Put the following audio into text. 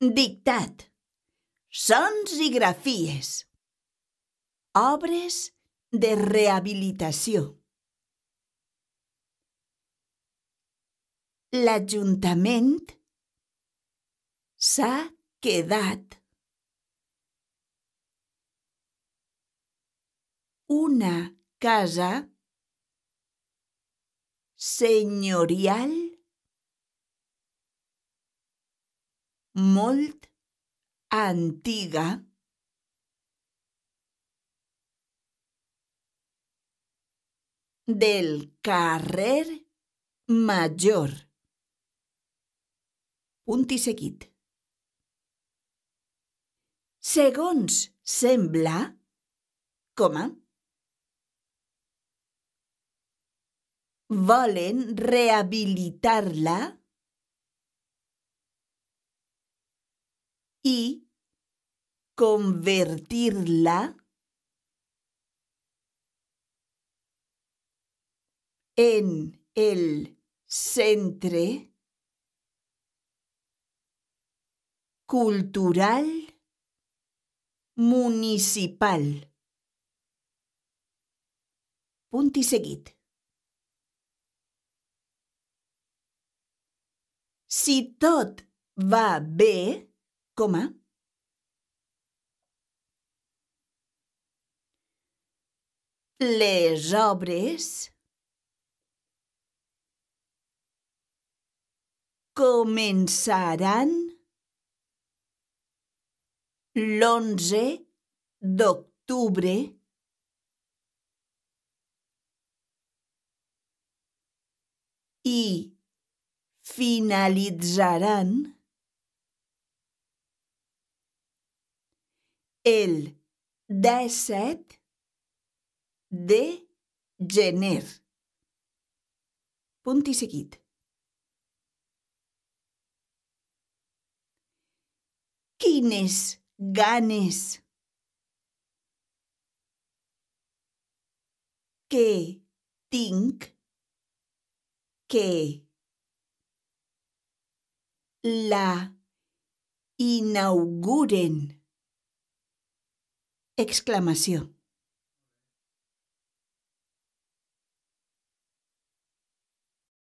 Dictat. Sons i grafies. Obres de rehabilitació. L'Ajuntament s'ha quedat. Una casa senyorial molt antiga del carrer Major. Punt i seguit. Segons sembla, coma, volen rehabilitar-la y convertirla en el centre cultural municipal. Punti seguit. Si tot va bé, coma, les obres començaran l'11 d'octubre i finalitzaran el 17 de gener. Punt i seguit. Quines ganes! Que tinc que la inauguren. exclamación.